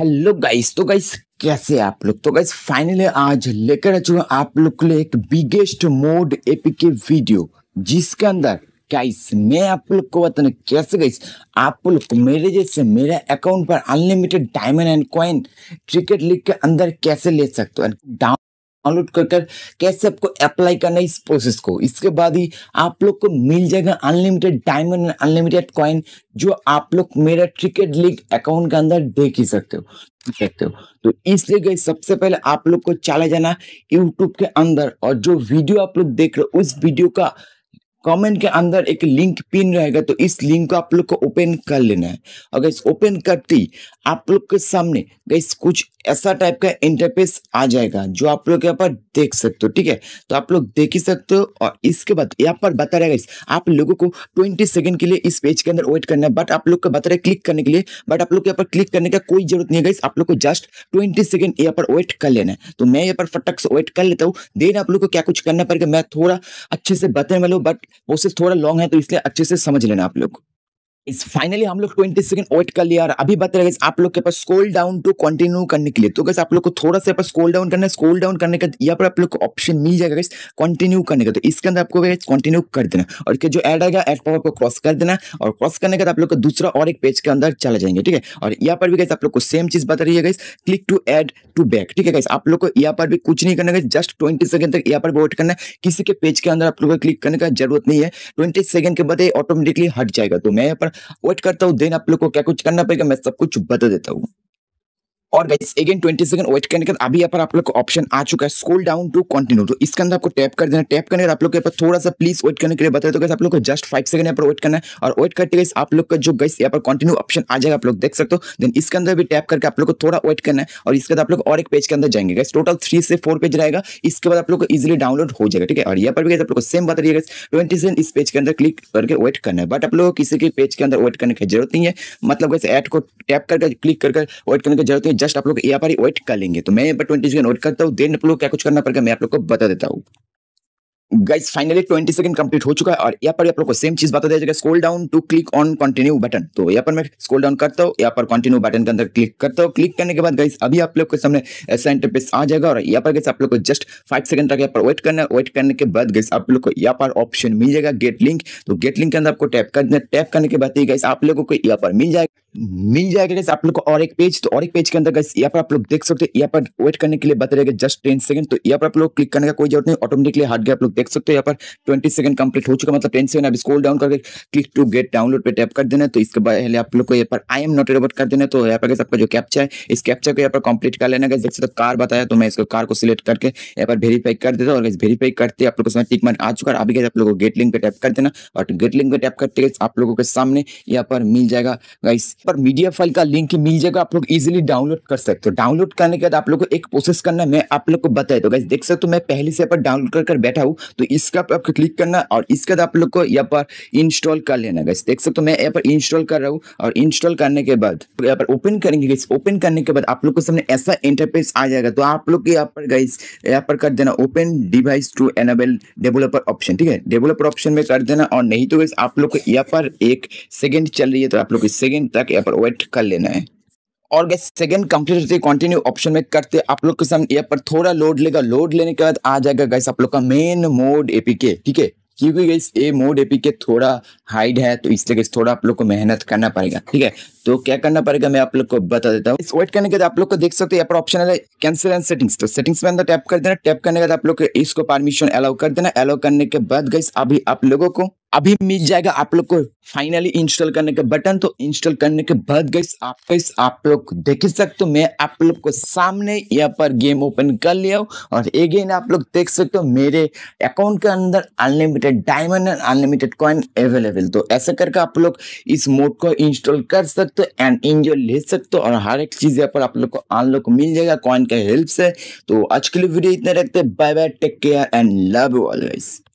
hello guys तो guys कैसे आप लोग तो गाइस फाइनली आज लेकर आ चुका आप लोग के लिए एक बिगेस्ट मोड एपीके वीडियो जिसके अंदर गाइस मैं आप लोग को बताने कैसे गाइस आप लोग मेरे जैसे मेरे अकाउंट पर unlimited diamond and coin cricket league के अंदर कैसे ले सकते हो डाउन डाउनलोड कर कर कैसे आपको अप्लाई करना है इस प्रोसेस को इसके बाद ही आप लोग को मिल जाएगा अनलिमिटेड डायमंड अनलिमिटेड कॉइन जो आप लोग मेरा क्रिकेट लीग अकाउंट के अंदर देख ही सकते हो सकते हो तो इसलिए गई सबसे पहले आप लोग को चला जाना यूट्यूब के अंदर और जो वीडियो आप लोग देख रहे हो उस वीडियो का कमेंट के अंदर एक लिंक पिन रहेगा तो इस लिंक को आप लोग को ओपन कर लेना है और गैस ओपन करते ही आप लोग के सामने गैस कुछ ऐसा टाइप का इंटरफेस आ जाएगा जो आप लोग यहाँ पर देख सकते हो ठीक है तो आप लोग देख ही सकते हो और इसके बाद यहाँ पर बता रहेगा आप लोगों को ट्वेंटी सेकंड के लिए इस पेज के अंदर वेट करना है बट आप लोग का बता रहे क्लिक करने के लिए बट आप लोग यहाँ पर क्लिक करने का कोई जरूरत नहीं है गई आप लोग को जस्ट ट्वेंटी सेकेंड यहाँ पर वेट कर लेना है तो मैं यहाँ पर फटक से वेट कर लेता हूँ देन आप लोग को क्या कुछ करना पड़ेगा मैं थोड़ा अच्छे से बताने वाला हूँ बट वो सिर्फ थोड़ा लॉन्ग है तो इसलिए अच्छे से समझ लेना आप लोग को इस फाइनली हम लोग ट्वेंटी सेकंड वेट कर लिया और अभी बता रहेगा आप लोग के पास स्कोल डाउन टू कंटिन्यू करने के लिए तो गैस आप लोग को थोड़ा सा स्कोल डाउन करना है स्कोल डाउन करने का यहाँ पर आप लोग को ऑप्शन मिल जाएगा गैस कंटिन्यू करने का तो इसके अंदर आपको गैस कंटिन्यू कर देना और जो एड आएगा एड पर आपको क्रॉस कर देना और क्रॉस करने के बाद आप लोग को दूसरा और एक पेज के अंदर चला जाएंगे ठीक है और यहाँ पर भी गैस आप लोग को सेम चीज बता रही है guys click to ad to back ठीक है गैस आप लोग को यहाँ पर भी कुछ नहीं करना है जस्ट ट्वेंटी सेकंड तक यहाँ पर वेट करना है किसी के पेज के अंदर आप लोग को क्लिक करने का जरूरत नहीं है ट्वेंटी सेकंड के बाद ऑटोमेटिकली हट जाएगा तो मैं यहाँ पर वेट करता हूँ देन आप लोग को क्या कुछ करना पड़ेगा मैं सब कुछ बता देता हूँ और गाइस अगेन 20 सेकंड वेट करने के बाद अभी यहाँ पर आप लोग को ऑप्शन आ चुका है स्क्रॉल डाउन टू कंटिन्यू तो इसके अंदर आपको टैप कर देना टैप करने के आप लोग के थोड़ा सा प्लीज वेट करने के लिए बताए तो गाइस आप लोग को जस्ट फाइव सेकंड यहाँ पर वेट करना है और वेट करते गाइस आप लोग का जो गैस यहाँ पर कंटिन्यू ऑप्शन आ जाएगा आप लोग देख सकते हो देन इसके अंदर भी टैप करके आप लोग को थोड़ा वेट करना है और इसके बाद आप लोग और एक पेज के अंदर जाएंगे गैस टोटल थ्री से फोर पेज रहेगा इसके बाद आप लोग को इजिली डाउनलोड हो जाएगा ठीक है और यहाँ पर भी आप लोग सेम बता रही है ट्वेंटी सेकंड इस पेज के अंदर क्लिक करके वेट करना है बट आप लोग किसी के पेज के अंदर वेट करने की जरूरत नहीं है मतलब गैस एड को टैप करके क्लिक करके वेट करने की जरूरत नहीं है जस्ट आप लोग यहाँ पर वेट कर लेंगे तो मैं ट्वेंटी सेकंड वेट करता हूँ देन आप लोग क्या कुछ करना पड़ेगा मैं आप लोग को बता देता हूँ guys finally twenty second complete हो चुका है और यहाँ पर आप लोग को सेम चीज बता दिया जाएगा scroll down to click on continue button तो यहाँ पर मैं स्कोल डाउन करता हूँ यहाँ पर कंटिन्यू बटन के अंदर क्लिक करता हूँ क्लिक करने के बाद गाइज अभी आप लोग के सामने ऐसा इंटरपेस आ जाएगा और यहाँ पर गाइस आप लोग को जस्ट फाइव सेकंड तक यहाँ पर वेट करना है वेट करने के बाद गाइस आप लोग को यहाँ पर ऑप्शन मिल जाएगा गेट लिंक तो गेट लिंक के अंदर आपको टैप करना टैप करने के बाद ही गाइस आप लोगों को यहाँ पर मिल जाएगा मिल जाएगा आप लोग को और एक पेज तो और एक पेज के अंदर गैस यहाँ पर आप लोग देख सकते हैं यहाँ पर वेट करने के लिए बता रहेगा जस्ट टेन सेकंड तो यहाँ पर आप लोग क्लिक करने का कोई जरूरत नहीं ऑटोमेटिकली हट गया आप लोग देख सकते हो यहाँ पर ट्वेंटी सेकंड कंप्लीट हो चुका मतलब टेन सेकंड आप स्कोल डाउन करके क्लिक टू गेट डाउनलोड पर टैप कर देना है तो इसके पहले आप लोग को यहाँ पर आई एम नॉट रोबोट कर देना तो यहाँ पर गैस आपका जो कैप्चा है इस कैप्चा को यहाँ पर कंप्लीट कर लेना गैस देख सकते कार बताया तो मैं इसको कार को सिलेक्ट करके यहाँ पर वेरीफाई कर देता हूँ और वेरीफाई करते आप लोग टिक मार्क आ चुका है अभी आप लोग को गेट लिंक पर टैप कर देना और गेट लिंक पर टैप करते आप लोगों के सामने यहाँ पर मिल जाएगा गाइस पर मीडिया फाइल का लिंक मिल जाएगा आप लोग इजिली डाउनलोड कर सकते हो डाउनलोड करने के बाद आप लोग को एक प्रोसेस करना मैं आप लोग को बताया तो गाइज देख सकते हो मैं पहले से पर डाउनलोड कर, कर बैठा हूँ तो इसका पर आपको क्लिक करना और इसके बाद आप लोग को यहाँ पर इंस्टॉल कर लेना गाइज देख सकते हो मैं यहाँ पर इंस्टॉल कर रहा हूँ और इंस्टॉल करने के बाद यहाँ पर ओपन करेंगे गाइज ओपन करने के बाद आप लोग को सामने ऐसा इंटरफेस आ जाएगा तो आप लोग यहाँ पर गाइज यहाँ पर कर देना open device to enable developer option ठीक है डेवलपर ऑप्शन में कर देना और नहीं तो गाइज आप लोग को यहाँ पर एक सेकेंड चल रही है तो आप लोग सेकेंड तक जाके यहाँ पर वेट कर लेना है और गैस सेकंड कंप्यूटर से कंटिन्यू ऑप्शन में करते आप लोग के सामने यहाँ पर थोड़ा लोड लेगा लोड लेने के बाद आ जाएगा गैस आप लोग का मेन मोड एपीके ठीक है क्योंकि गैस ये मोड एपी के थोड़ा हाइड है तो इसलिए गैस थोड़ा आप लोग को मेहनत करना पड़ेगा ठीक है तो क्या करना पड़ेगा मैं आप लोग को बता देता हूँ वेट करने के बाद आप लोग को देख सकते हो यहाँ पर ऑप्शन है कैंसिल एंड सेटिंग्स तो सेटिंग्स में अंदर टैप कर देना टैप करने के बाद आप लोग इसको परमिशन अलाउ कर देना अलाउ करने के बाद गैस अभी आप लोगों को अभी मिल जाएगा आप लोग को फाइनली इंस्टॉल करने का बटन तो इंस्टॉल करने के बाद गैस आप गैस आप लोग देख सकते हो मैं आप लोग को सामने यहाँ पर गेम ओपन कर लिया हूँ और अगेन आप लोग देख सकते हो मेरे अकाउंट के अंदर unlimited diamond and unlimited coin available तो ऐसा करके आप लोग इस मोड को इंस्टॉल कर सकते हो एंड इंजॉय ले सकते हो और हर एक चीज़ यहाँ पर आप लोग को अनलॉक मिल जाएगा कॉइन के हेल्प से तो आज के लिए वीडियो इतने रखते bye bye take care and love always